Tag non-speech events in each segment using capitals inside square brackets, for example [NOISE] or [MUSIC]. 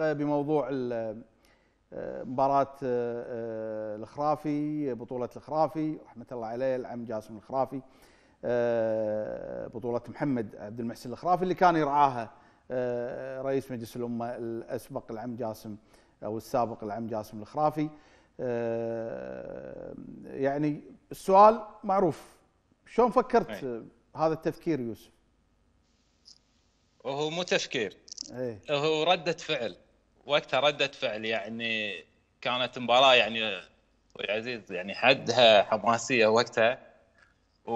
بموضوع آه، مباراة آه، آه، الخرافي بطولة الخرافي رحمة الله عليه العم جاسم الخرافي بطولة محمد عبد المحسن الخرافي اللي كان يرعاها رئيس مجلس الأمة الأسبق العم جاسم أو السابق العم جاسم الخرافي يعني السؤال معروف شلون فكرت هذا التفكير يوسف؟ وهو مو تفكير إيه. هو ردة فعل وقتها رده فعل يعني كانت مباراه يعني عزيز يعني حدها حماسيه وقتها و...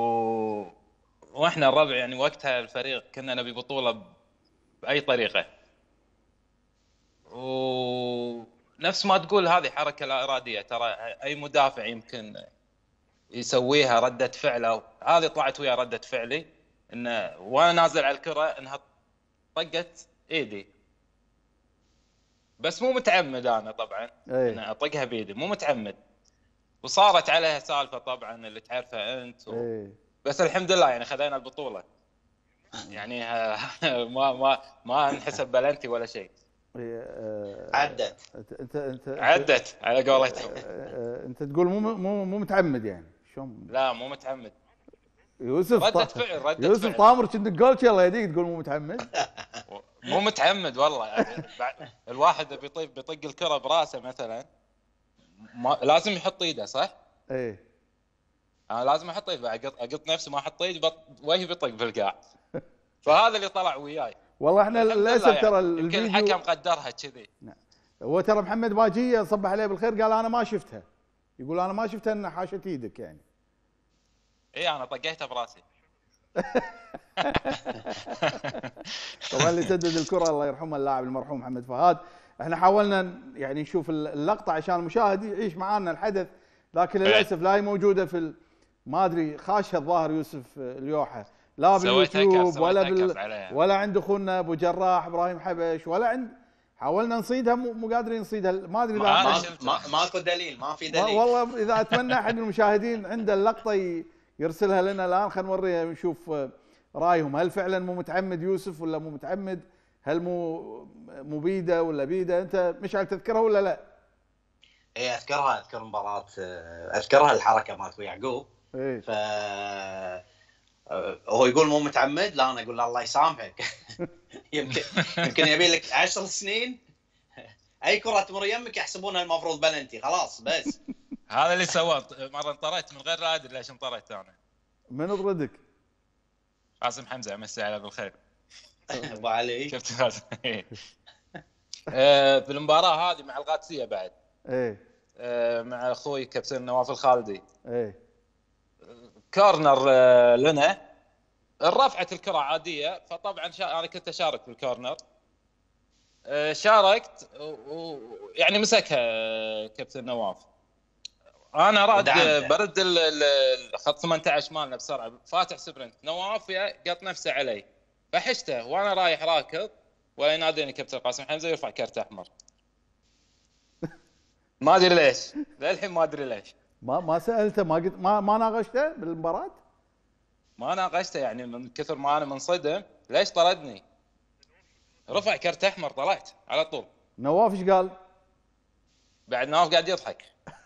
واحنا الربع يعني وقتها الفريق كنا نبي بطوله باي طريقه ونفس ما تقول هذه حركه لا اراديه ترى اي مدافع يمكن يسويها رده فعل او هذه طلعت ويا رده فعلي انه وانا نازل على الكره انها طقت ايدي بس مو متعمد انا طبعا أي. انا اطقها بيدي مو متعمد وصارت عليها سالفه طبعا اللي تعرفها انت و... إيه. بس الحمد لله يعني خذينا البطوله يعني ما ما ما انحسب بلنتي ولا شيء آه، عدت انت انت عدت على قولتهم آه، آه، انت تقول مو مو مو متعمد يعني شلون لا مو متعمد يوسف ردت فعل فعل يوسف فعل. طامر كنت قلت يلا يديك تقول مو متعمد [LAUGHS] مو متعمد والله يعني الواحد بيطيب بيطق الكره براسه مثلا ما لازم يحط ايده صح؟ ايه انا لازم احط ايده اقط اقط نفسي ما احط ايدي بط... وجهي بيطق بالقاع فهذا اللي طلع وياي والله احنا للاسف يعني ترى يعني. الفيديو الحكم قدرها كذي نعم هو ترى محمد باجيه صبح عليه بالخير قال انا ما شفتها يقول انا ما شفتها انها حاشت ايدك يعني اي انا طقيتها براسي [LAUGHS] طبعا اللي سدد الكره الله يرحمه اللاعب المرحوم محمد فهد احنا حاولنا يعني نشوف اللقطه عشان المشاهد يعيش معانا الحدث لكن إيه. للاسف لا هي موجوده في ما ادري خاشها الظاهر يوسف آه، اليوحة لا باليوتيوب ولا بال... يعني. ولا عند اخونا ابو جراح ابراهيم حبش ولا عند حاولنا نصيدها مو قادرين نصيدها ما ادري اذا ما ماكو ما دليل ما في دليل والله اذا اتمنى احد المشاهدين عنده اللقطه يرسلها لنا الان خلينا نوريها نشوف آه، رايهم هل فعلا مو متعمد يوسف ولا مو متعمد هل مو مبيده ولا بيده انت مشعل تذكرها ولا لا؟ اي اذكرها اذكر مباراه آه، اذكرها الحركه مالت يعقوب إيه؟ ف آه، هو يقول مو متعمد لا انا اقول له الله يسامحك [LAUGHS] يمكن يمكن يبي لك 10 سنين اي كره تمر يمك يحسبونها المفروض بلنتي خلاص بس [LAUGHS] هذا اللي سواه مره انطريت من غير لا ادري ليش انطريت انا من طردك؟ عاصم حمزه مسي على بالخير ابو علي شفت في المباراه هذه مع القادسيه بعد ايه آه، مع اخوي كابتن نواف الخالدي ايه كورنر آه، لنا رفعت الكره عاديه فطبعا انا كنت اشارك بالكورنر آه، شاركت ويعني مسكها كابتن نواف انا راد برد الخط 18 مالنا بسرعه فاتح سبرنت نواف قط نفسه علي فحشته وانا رايح راكض ولا يناديني كابتن قاسم حمزه يرفع كرت احمر [LAUGHS] ما ادري ليش للحين ما ادري ليش ما ما سالته ما قلت ما ما ناقشته بالمباراه؟ ما ناقشته يعني من كثر ما انا منصدم ليش طردني؟ رفع كرت احمر طلعت على طول نواف ايش قال؟ بعد نواف قاعد يضحك